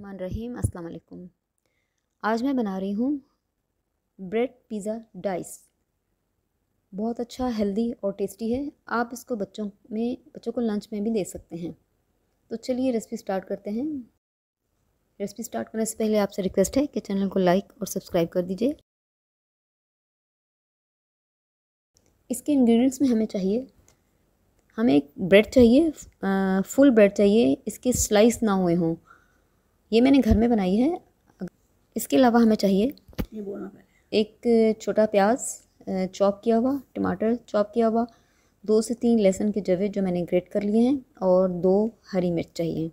रहीम अस्सलाम वालेकुम आज मैं बना रही हूँ ब्रेड पिज़्ज़ा डाइस बहुत अच्छा हेल्दी और टेस्टी है आप इसको बच्चों में बच्चों को लंच में भी दे सकते हैं तो चलिए रेसिपी स्टार्ट करते हैं रेसिपी स्टार्ट करने से पहले आपसे रिक्वेस्ट है कि चैनल को लाइक और सब्सक्राइब कर दीजिए इसके इंग्रेडिएंट्स में हमें चाहिए हमें एक ब्रेड चाहिए फुल ब्रेड चाहिए इसके स्लाइस ना हुए हों ये मैंने घर में बनाई है इसके अलावा हमें चाहिए एक छोटा प्याज चॉप किया हुआ टमाटर चॉप किया हुआ दो से तीन लहसुन के जवे जो मैंने ग्रेट कर लिए हैं और दो हरी मिर्च चाहिए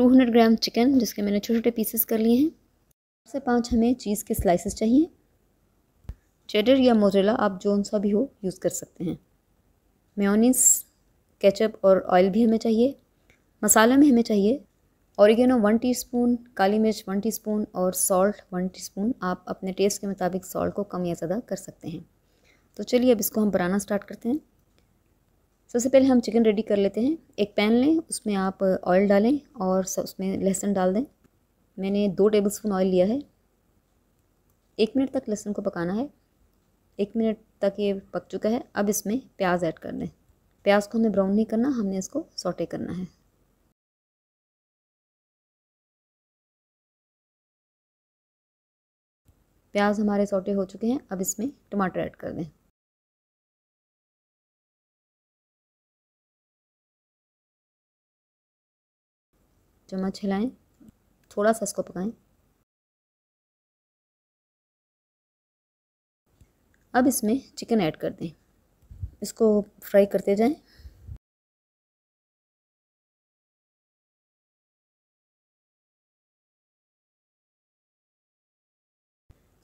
200 ग्राम चिकन जिसके मैंने छोटे छोटे पीसेस कर लिए हैं चार से पाँच हमें चीज़ के स्लाइसेस चाहिए चेडर या मोजेला आप जोन सा भी हो यूज़ कर सकते हैं मेयोनीस केचप और ऑयल भी हमें चाहिए मसाला में हमें चाहिए ऑरिगेनो वन टीस्पून काली मिर्च वन टीस्पून और सॉल्ट वन टीस्पून आप अपने टेस्ट के मुताबिक सॉल्ट को कम या ज़्यादा कर सकते हैं तो चलिए अब इसको हम बनाना स्टार्ट करते हैं सबसे पहले हम चिकन रेडी कर लेते हैं एक पैन लें उसमें आप ऑयल डालें और उसमें लहसुन डाल दें मैंने दो टेबल स्पून ऑयल लिया है एक मिनट तक लहसुन को पकाना है एक मिनट तक ये पक चुका है अब इसमें प्याज ऐड कर दें प्याज को हमें ब्राउन नहीं करना हमने इसको सॉटे करना है प्याज हमारे सोटे हो चुके हैं अब इसमें टमाटर ऐड कर दें चम्मच हिलाएं थोड़ा सा इसको पकाएं अब इसमें चिकन ऐड कर दें इसको फ्राई करते जाएं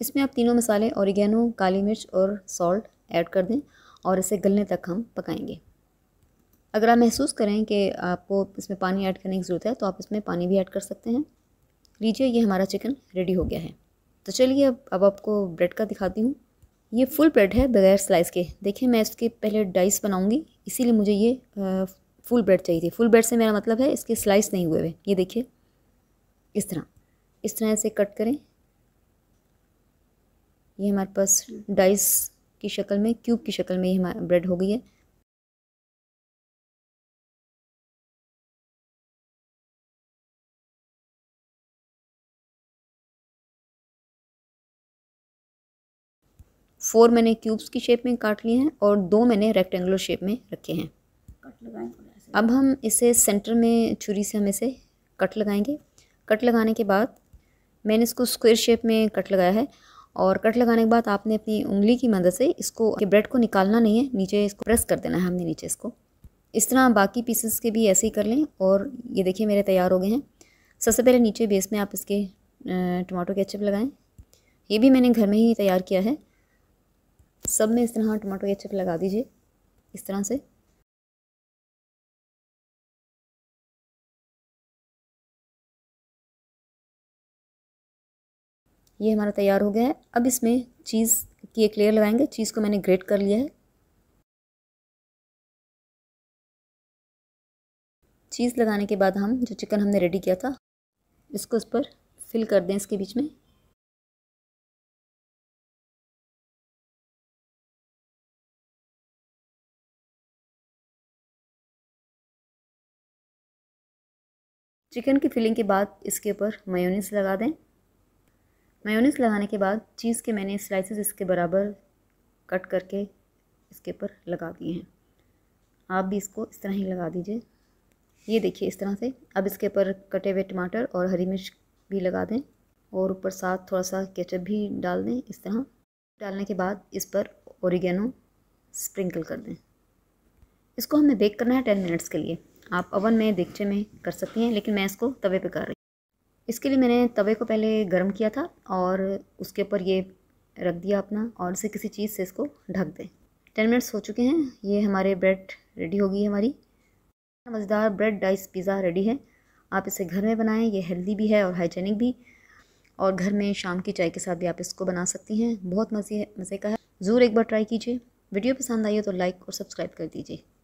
इसमें आप तीनों मसाले औरगैनो काली मिर्च और सॉल्ट ऐड कर दें और इसे गलने तक हम पकाएंगे अगर आप महसूस करें कि आपको इसमें पानी ऐड करने की ज़रूरत है तो आप इसमें पानी भी ऐड कर सकते हैं लीजिए ये हमारा चिकन रेडी हो गया है तो चलिए अब अब आपको ब्रेड का दिखाती हूँ ये फुल ब्रेड है बगैर स्लाइस के देखिए मैं इसके पहले डाइस बनाऊँगी इसीलिए मुझे ये फुल ब्रेड चाहिए थी फुल ब्रेड से मेरा मतलब है इसके स्लाइस नहीं हुए हुए ये देखिए इस तरह इस तरह से कट करें ये हमारे पास डाइस की शक्ल में क्यूब की शक्ल में ये हमारा ब्रेड हो गई है फोर मैंने क्यूब्स की शेप में काट लिए हैं और दो मैंने रेक्टेंगुलर शेप में रखे हैं अब हम इसे सेंटर में छुरी से हम इसे कट लगाएंगे कट लगाने के बाद मैंने इसको स्क्वायर शेप में कट लगाया है और कट लगाने के बाद आपने अपनी उंगली की मदद से इसको ब्रेड को निकालना नहीं है नीचे इसको प्रेस कर देना है हमने नीचे इसको इस तरह बाकी पीसेस के भी ऐसे ही कर लें और ये देखिए मेरे तैयार हो गए हैं सबसे पहले नीचे बेस में आप इसके टमाटो केचप लगाएं ये भी मैंने घर में ही तैयार किया है सब में इस तरह टमाटो केचप लगा दीजिए इस तरह से ये हमारा तैयार हो गया है अब इसमें चीज़ की एक लेयर लगाएंगे चीज़ को मैंने ग्रेट कर लिया है चीज़ लगाने के बाद हम जो चिकन हमने रेडी किया था इसको उस पर फिल कर दें इसके बीच में चिकन की फिलिंग के बाद इसके ऊपर मयोनीस लगा दें मेयोनीस लगाने के बाद चीज़ के मैंने स्लाइसेस इसके बराबर कट करके इसके ऊपर लगा दिए हैं आप भी इसको इस तरह ही लगा दीजिए ये देखिए इस तरह से अब इसके ऊपर कटे हुए टमाटर और हरी मिर्च भी लगा दें और ऊपर साथ थोड़ा सा केचप भी डाल दें इस तरह डालने के बाद इस पर ओरिगेनो स्प्रिंकल कर दें इसको हमें बेक करना है टेन मिनट्स के लिए आप ओवन में देखचे में कर सकती हैं लेकिन मैं इसको तवे पे कर रही इसके लिए मैंने तवे को पहले गर्म किया था और उसके ऊपर ये रख दिया अपना और इसे किसी चीज़ से इसको ढक दें टेन मिनट्स हो चुके हैं ये हमारे ब्रेड रेडी होगी हमारी मज़ेदार ब्रेड डाइस पिज़्ज़ा रेडी है आप इसे घर में बनाएं ये हेल्दी भी है और हाइजेनिक भी और घर में शाम की चाय के साथ भी आप इसको बना सकती हैं बहुत मज़े मज़े का है ज़रूर एक बार ट्राई कीजिए वीडियो पसंद आई हो तो लाइक और सब्सक्राइब कर दीजिए